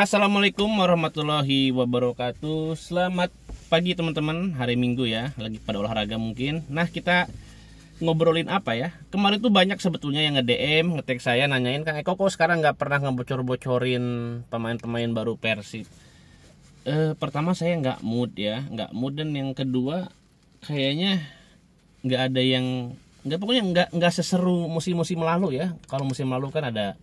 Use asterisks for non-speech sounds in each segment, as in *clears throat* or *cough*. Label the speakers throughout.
Speaker 1: Assalamualaikum warahmatullahi wabarakatuh Selamat pagi teman-teman Hari Minggu ya Lagi pada olahraga mungkin Nah kita ngobrolin apa ya Kemarin tuh banyak sebetulnya yang nge-DM Ngetek saya nanyain Kang Eko kok sekarang nggak pernah ngebocor-bocorin Pemain-pemain baru Persib e, Pertama saya nggak mood ya nggak mood dan yang kedua Kayaknya nggak ada yang nggak pokoknya nggak nggak seseru musim-musim lalu ya kalau musim lalu kan ada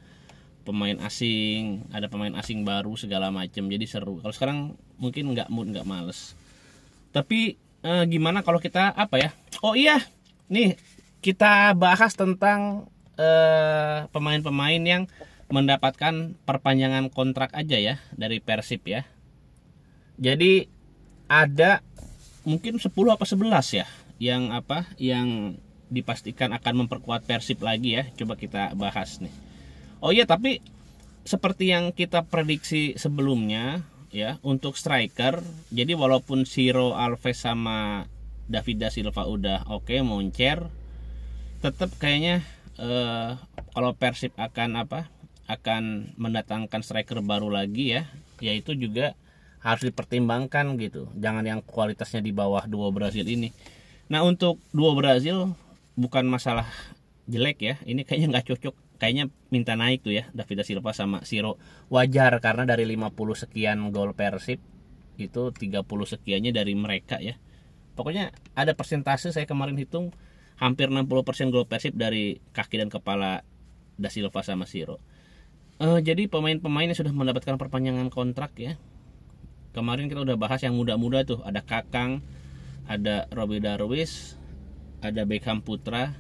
Speaker 1: pemain asing, ada pemain asing baru segala macam. Jadi seru. Kalau sekarang mungkin nggak mood, nggak males. Tapi eh, gimana kalau kita apa ya? Oh iya, nih kita bahas tentang eh, pemain-pemain pemain -pemain yang mendapatkan perpanjangan kontrak aja ya dari Persib ya. Jadi ada mungkin 10 apa 11 ya yang apa yang dipastikan akan memperkuat Persib lagi ya. Coba kita bahas nih Oh iya tapi seperti yang kita prediksi sebelumnya ya untuk striker jadi walaupun Siro Alves sama Davida Silva udah oke okay, moncer tetap kayaknya eh, kalau Persib akan apa akan mendatangkan striker baru lagi ya yaitu juga harus dipertimbangkan gitu jangan yang kualitasnya di bawah dua Brazil ini nah untuk dua Brazil bukan masalah jelek ya ini kayaknya nggak cocok kayaknya minta naik tuh ya David Silva sama Siro wajar karena dari 50 sekian gol Persib itu 30 sekiannya dari mereka ya pokoknya ada persentase saya kemarin hitung hampir 60% gol Persib dari kaki dan kepala Da Silva sama Siro uh, eh, jadi pemain-pemain yang sudah mendapatkan perpanjangan kontrak ya kemarin kita udah bahas yang muda-muda tuh ada Kakang ada Robby Darwis ada Beckham Putra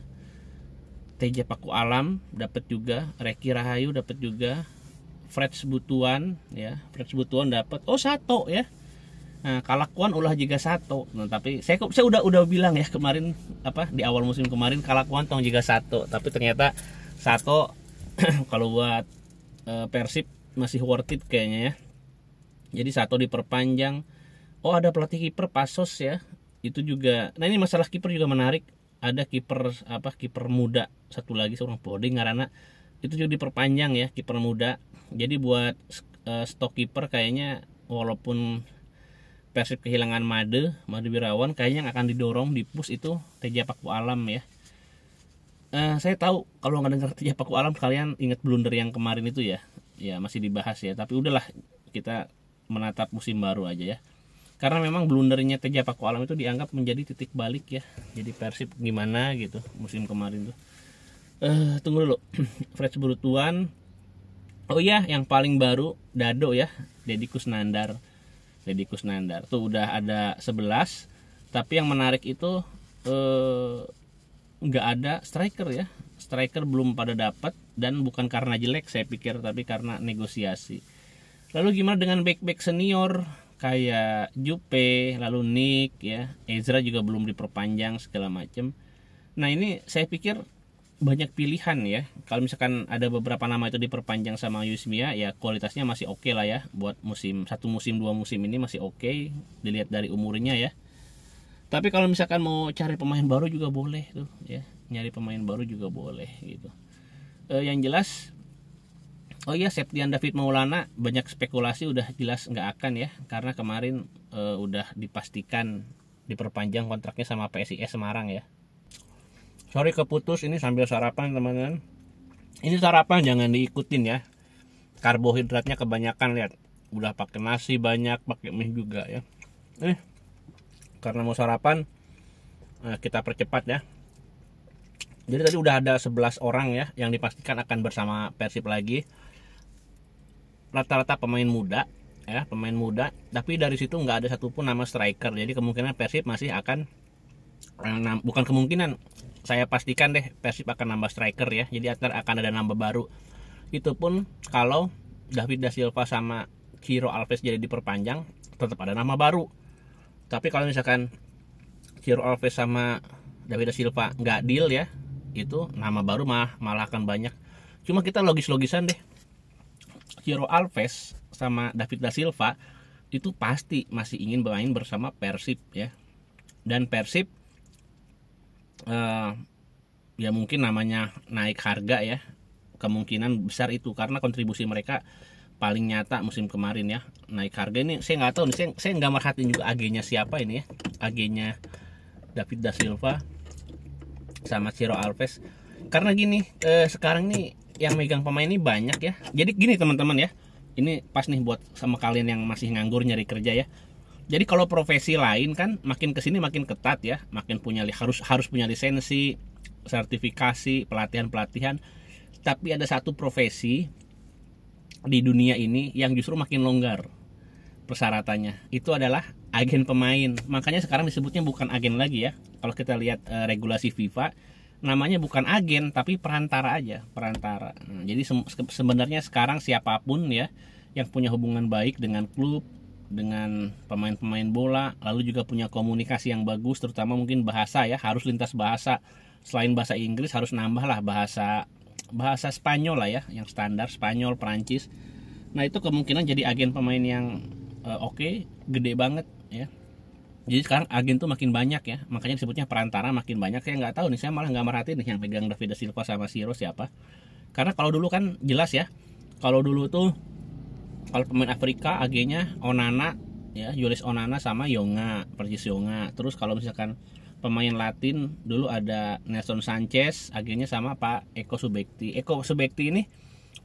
Speaker 1: TJ Paku Alam dapat juga, Reki Rahayu dapat juga, Fred Sebutuan ya, Fred Sebutuan dapat. Oh, satu ya. Nah, Kalakuan ulah juga satu. Nah, tapi saya saya udah udah bilang ya kemarin apa di awal musim kemarin Kalakuan tong juga satu, tapi ternyata satu *clears throat* kalau buat e, Persib masih worth it kayaknya ya. Jadi satu diperpanjang. Oh, ada pelatih kiper Pasos ya. Itu juga. Nah, ini masalah kiper juga menarik ada kiper apa kiper muda satu lagi seorang boarding karena itu juga diperpanjang ya kiper muda jadi buat uh, stok kiper kayaknya walaupun Persib kehilangan Made Made Wirawan kayaknya yang akan didorong di push itu Teja Paku Alam ya uh, saya tahu kalau nggak dengar Teja Paku Alam kalian ingat blunder yang kemarin itu ya ya masih dibahas ya tapi udahlah kita menatap musim baru aja ya karena memang blundernya Teja Paku Alam itu dianggap menjadi titik balik ya jadi Persib gimana gitu musim kemarin tuh uh, tunggu dulu *clears throat* Fresh Burutuan oh iya yang paling baru Dado ya Dedikus Nandar, Dedikus Nandar. tuh udah ada 11 tapi yang menarik itu eh, nggak uh, ada striker ya striker belum pada dapat dan bukan karena jelek saya pikir tapi karena negosiasi lalu gimana dengan back-back senior kayak Jupe, lalu Nick ya, Ezra juga belum diperpanjang segala macam. Nah, ini saya pikir banyak pilihan ya. Kalau misalkan ada beberapa nama itu diperpanjang sama Yusmia, ya kualitasnya masih oke okay lah ya. Buat musim satu musim dua musim ini masih oke. Okay, dilihat dari umurnya ya. Tapi kalau misalkan mau cari pemain baru juga boleh tuh ya. Nyari pemain baru juga boleh gitu. E, yang jelas Oh iya Septian David Maulana banyak spekulasi udah jelas nggak akan ya karena kemarin e, udah dipastikan diperpanjang kontraknya sama PSIS Semarang ya. Sorry keputus ini sambil sarapan teman-teman. Ini sarapan jangan diikutin ya. Karbohidratnya kebanyakan lihat. Udah pakai nasi banyak, pakai mie juga ya. Eh karena mau sarapan eh, kita percepat ya. Jadi tadi udah ada 11 orang ya yang dipastikan akan bersama Persib lagi rata-rata pemain muda ya pemain muda tapi dari situ nggak ada satupun nama striker jadi kemungkinan Persib masih akan eh, bukan kemungkinan saya pastikan deh Persib akan nambah striker ya jadi antar akan ada nambah baru itu pun kalau David da Silva sama Ciro Alves jadi diperpanjang tetap ada nama baru tapi kalau misalkan Ciro Alves sama David da Silva nggak deal ya itu nama baru malah malah akan banyak cuma kita logis-logisan deh Ciro Alves sama David da Silva itu pasti masih ingin bermain bersama Persib ya. Dan Persib uh, ya mungkin namanya naik harga ya. Kemungkinan besar itu karena kontribusi mereka paling nyata musim kemarin ya naik harga ini saya nggak tahu nih saya saya nggak merhatiin juga agennya siapa ini ya agennya David da Silva sama Ciro Alves karena gini eh, sekarang nih yang megang pemain ini banyak ya. Jadi gini teman-teman ya. Ini pas nih buat sama kalian yang masih nganggur nyari kerja ya. Jadi kalau profesi lain kan makin kesini makin ketat ya, makin punya harus harus punya lisensi, sertifikasi, pelatihan-pelatihan. Tapi ada satu profesi di dunia ini yang justru makin longgar persyaratannya. Itu adalah agen pemain. Makanya sekarang disebutnya bukan agen lagi ya. Kalau kita lihat e, regulasi FIFA namanya bukan agen tapi perantara aja perantara hmm, jadi se sebenarnya sekarang siapapun ya yang punya hubungan baik dengan klub dengan pemain-pemain bola lalu juga punya komunikasi yang bagus terutama mungkin bahasa ya harus lintas bahasa selain bahasa Inggris harus nambahlah bahasa bahasa Spanyol lah ya yang standar Spanyol Perancis nah itu kemungkinan jadi agen pemain yang uh, oke okay, gede banget ya jadi sekarang agen tuh makin banyak ya makanya disebutnya perantara makin banyak saya nggak tahu nih saya malah nggak merhatiin nih yang pegang David Silva sama Siro siapa karena kalau dulu kan jelas ya kalau dulu tuh kalau pemain Afrika agennya Onana ya Julius Onana sama Yonga Persis Yonga terus kalau misalkan pemain Latin dulu ada Nelson Sanchez agennya sama Pak Eko Subekti Eko Subekti ini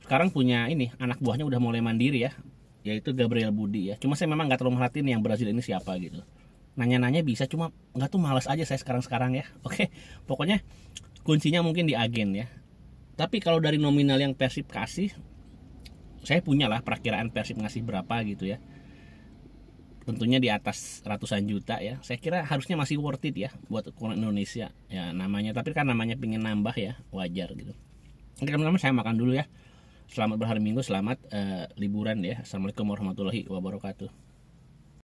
Speaker 1: sekarang punya ini anak buahnya udah mulai mandiri ya yaitu Gabriel Budi ya cuma saya memang nggak terlalu merhatiin yang Brazil ini siapa gitu nanya-nanya bisa cuma nggak tuh males aja saya sekarang-sekarang ya *laughs* oke pokoknya kuncinya mungkin di agen ya tapi kalau dari nominal yang Persib kasih saya punya lah perkiraan Persib ngasih berapa gitu ya tentunya di atas ratusan juta ya saya kira harusnya masih worth it ya buat ukuran Indonesia ya namanya tapi kan namanya pingin nambah ya wajar gitu oke teman-teman saya makan dulu ya selamat berhari minggu selamat uh, liburan ya assalamualaikum warahmatullahi wabarakatuh